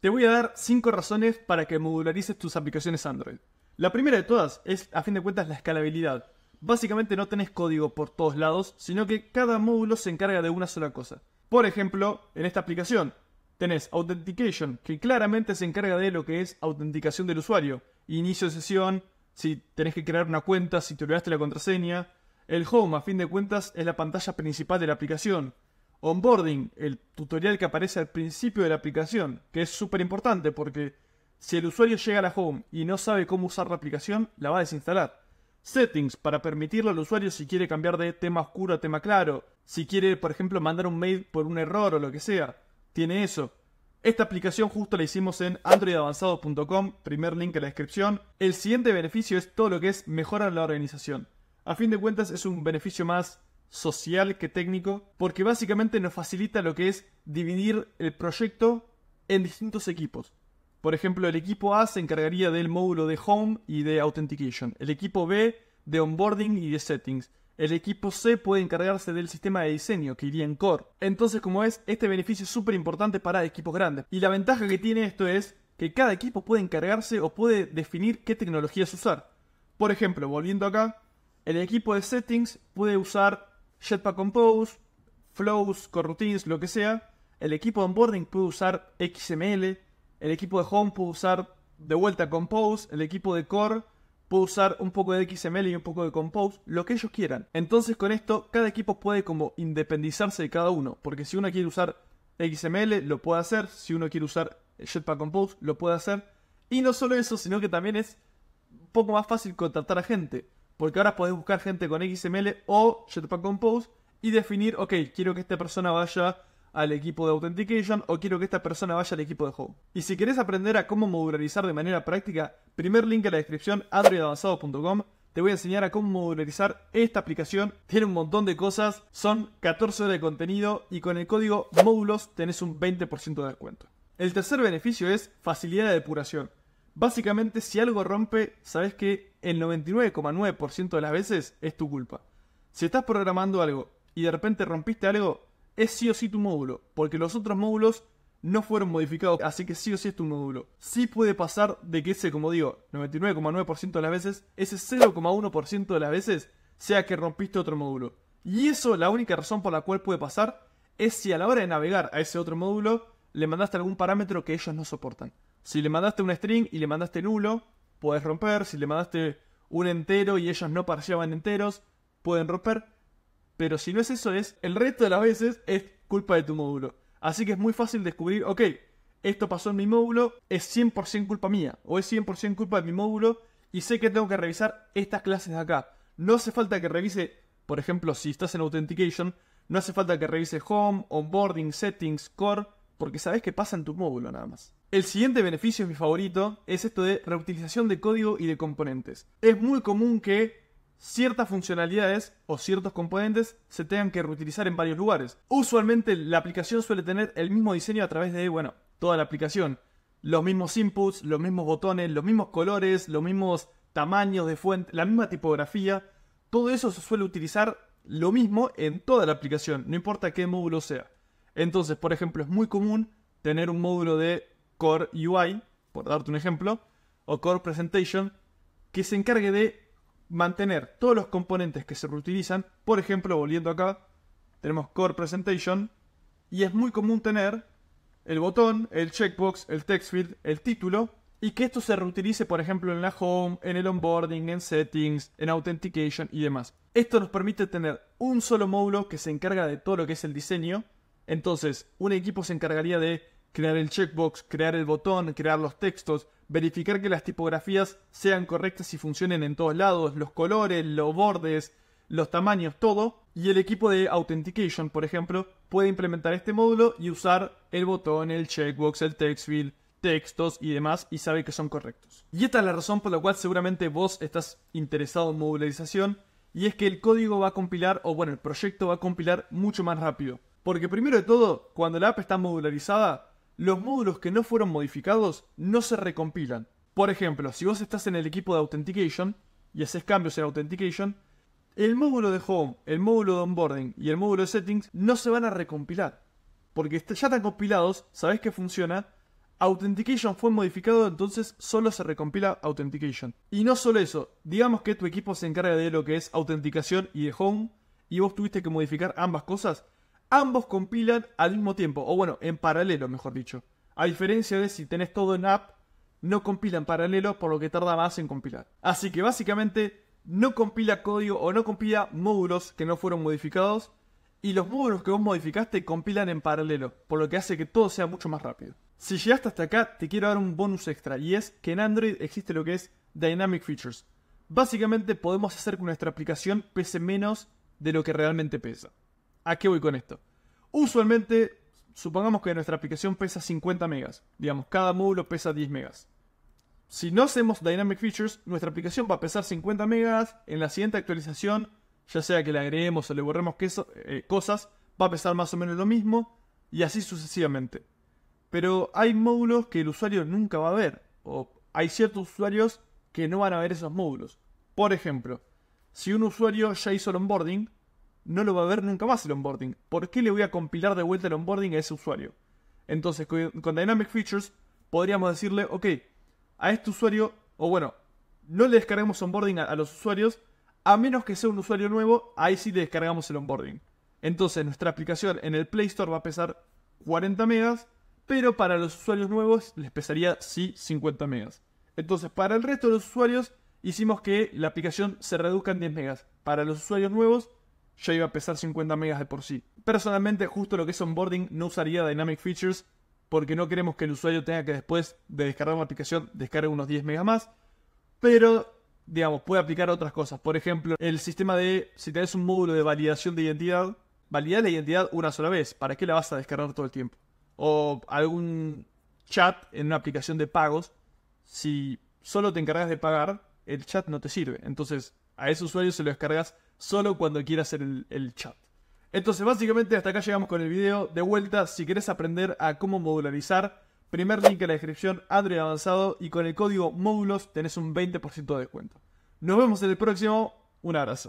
Te voy a dar 5 razones para que modularices tus aplicaciones Android. La primera de todas es, a fin de cuentas, la escalabilidad. Básicamente no tenés código por todos lados, sino que cada módulo se encarga de una sola cosa. Por ejemplo, en esta aplicación tenés Authentication, que claramente se encarga de lo que es autenticación del usuario. Inicio de sesión, si tenés que crear una cuenta, si te olvidaste la contraseña. El Home, a fin de cuentas, es la pantalla principal de la aplicación. Onboarding, el tutorial que aparece al principio de la aplicación, que es súper importante porque si el usuario llega a la home y no sabe cómo usar la aplicación, la va a desinstalar. Settings, para permitirle al usuario si quiere cambiar de tema oscuro a tema claro, si quiere, por ejemplo, mandar un mail por un error o lo que sea, tiene eso. Esta aplicación justo la hicimos en androidavanzado.com, primer link en la descripción. El siguiente beneficio es todo lo que es mejorar la organización. A fin de cuentas es un beneficio más social que técnico, porque básicamente nos facilita lo que es dividir el proyecto en distintos equipos. Por ejemplo, el equipo A se encargaría del módulo de Home y de Authentication, el equipo B de Onboarding y de Settings, el equipo C puede encargarse del sistema de diseño que iría en Core. Entonces, como es, este beneficio es súper importante para equipos grandes. Y la ventaja que tiene esto es que cada equipo puede encargarse o puede definir qué tecnologías usar. Por ejemplo, volviendo acá, el equipo de Settings puede usar Jetpack Compose, Flows, Coroutines, lo que sea. El equipo de onboarding puede usar XML. El equipo de home puede usar de vuelta Compose. El equipo de core puede usar un poco de XML y un poco de Compose, lo que ellos quieran. Entonces con esto cada equipo puede como independizarse de cada uno, porque si uno quiere usar XML lo puede hacer, si uno quiere usar Jetpack Compose lo puede hacer, y no solo eso, sino que también es un poco más fácil contratar a gente porque ahora podés buscar gente con XML o Jetpack Compose y definir, ok, quiero que esta persona vaya al equipo de Authentication o quiero que esta persona vaya al equipo de Home. Y si querés aprender a cómo modularizar de manera práctica, primer link en la descripción, androidavanzado.com. Te voy a enseñar a cómo modularizar esta aplicación. Tiene un montón de cosas, son 14 horas de contenido y con el código módulos tenés un 20% de descuento. El tercer beneficio es facilidad de depuración. Básicamente, si algo rompe, sabes que el 99,9% de las veces es tu culpa. Si estás programando algo y de repente rompiste algo, es sí o sí tu módulo, porque los otros módulos no fueron modificados, así que sí o sí es tu módulo. Sí puede pasar de que ese, como digo, 99,9% de las veces, ese 0,1% de las veces sea que rompiste otro módulo. Y eso, la única razón por la cual puede pasar, es si a la hora de navegar a ese otro módulo le mandaste algún parámetro que ellos no soportan. Si le mandaste un string y le mandaste nulo, puedes romper. Si le mandaste un entero y ellos no parciaban enteros, pueden romper. Pero si no es eso, es el resto de las veces es culpa de tu módulo. Así que es muy fácil descubrir, ok, esto pasó en mi módulo, es 100% culpa mía, o es 100% culpa de mi módulo, y sé que tengo que revisar estas clases de acá. No hace falta que revise, por ejemplo, si estás en Authentication, no hace falta que revise Home, Onboarding, Settings, Core, porque sabes qué pasa en tu módulo nada más. El siguiente beneficio, mi favorito, es esto de reutilización de código y de componentes. Es muy común que ciertas funcionalidades o ciertos componentes se tengan que reutilizar en varios lugares. Usualmente la aplicación suele tener el mismo diseño a través de, bueno, toda la aplicación. Los mismos inputs, los mismos botones, los mismos colores, los mismos tamaños de fuente, la misma tipografía. Todo eso se suele utilizar lo mismo en toda la aplicación, no importa qué módulo sea. Entonces, por ejemplo, es muy común tener un módulo de Core UI, por darte un ejemplo, o Core Presentation, que se encargue de mantener todos los componentes que se reutilizan. Por ejemplo, volviendo acá, tenemos Core Presentation, y es muy común tener el botón, el checkbox, el text field, el título, y que esto se reutilice, por ejemplo, en la home, en el onboarding, en settings, en authentication y demás. Esto nos permite tener un solo módulo que se encarga de todo lo que es el diseño entonces, un equipo se encargaría de crear el checkbox, crear el botón, crear los textos, verificar que las tipografías sean correctas y funcionen en todos lados, los colores, los bordes, los tamaños, todo. Y el equipo de Authentication, por ejemplo, puede implementar este módulo y usar el botón, el checkbox, el text field, textos y demás y sabe que son correctos. Y esta es la razón por la cual seguramente vos estás interesado en modularización y es que el código va a compilar, o bueno, el proyecto va a compilar mucho más rápido. Porque primero de todo, cuando la app está modularizada, los módulos que no fueron modificados no se recompilan. Por ejemplo, si vos estás en el equipo de Authentication y haces cambios en Authentication, el módulo de Home, el módulo de Onboarding y el módulo de Settings no se van a recompilar. Porque ya están compilados, sabés que funciona, Authentication fue modificado, entonces solo se recompila Authentication. Y no solo eso, digamos que tu equipo se encarga de lo que es autenticación y de Home, y vos tuviste que modificar ambas cosas, ambos compilan al mismo tiempo, o bueno, en paralelo, mejor dicho. A diferencia de si tenés todo en app, no compila en paralelo, por lo que tarda más en compilar. Así que básicamente no compila código o no compila módulos que no fueron modificados, y los módulos que vos modificaste compilan en paralelo, por lo que hace que todo sea mucho más rápido. Si llegaste hasta acá, te quiero dar un bonus extra, y es que en Android existe lo que es Dynamic Features. Básicamente podemos hacer que nuestra aplicación pese menos de lo que realmente pesa. ¿A qué voy con esto? Usualmente, supongamos que nuestra aplicación pesa 50 megas. Digamos, cada módulo pesa 10 megas. Si no hacemos Dynamic Features, nuestra aplicación va a pesar 50 megas. En la siguiente actualización, ya sea que le agreguemos o le borremos eh, cosas, va a pesar más o menos lo mismo. Y así sucesivamente. Pero hay módulos que el usuario nunca va a ver. O hay ciertos usuarios que no van a ver esos módulos. Por ejemplo, si un usuario ya hizo el onboarding, no lo va a ver nunca más el onboarding. ¿Por qué le voy a compilar de vuelta el onboarding a ese usuario? Entonces, con Dynamic Features podríamos decirle, ok, a este usuario, o bueno, no le descargamos onboarding a, los usuarios, a menos que sea un usuario nuevo, ahí sí le descargamos el onboarding. Entonces nuestra aplicación en el Play Store va a pesar 40 megas, pero para los usuarios nuevos les pesaría sí 50 megas. Entonces para el resto de los usuarios hicimos que la aplicación se reduzca en 10 megas. Para los usuarios nuevos ya iba a pesar 50 megas de por sí. Personalmente, justo lo que es onboarding, no usaría Dynamic Features porque no queremos que el usuario tenga que después de descargar una aplicación descargue unos 10 megas más. Pero, digamos, puede aplicar otras cosas. Por ejemplo, el sistema de, si tenés un módulo de validación de identidad, Valida la identidad una sola vez. ¿Para qué la vas a descargar todo el tiempo? O algún chat en una aplicación de pagos. Si solo te encargas de pagar, el chat no te sirve. Entonces, a ese usuario se lo descargas solo cuando quiera hacer el, el chat. Entonces, básicamente hasta acá llegamos con el video. De vuelta, si querés aprender a cómo modularizar, primer link en la descripción, Android avanzado, y con el código módulos tenés un 20% de descuento. Nos vemos en el próximo. Un abrazo.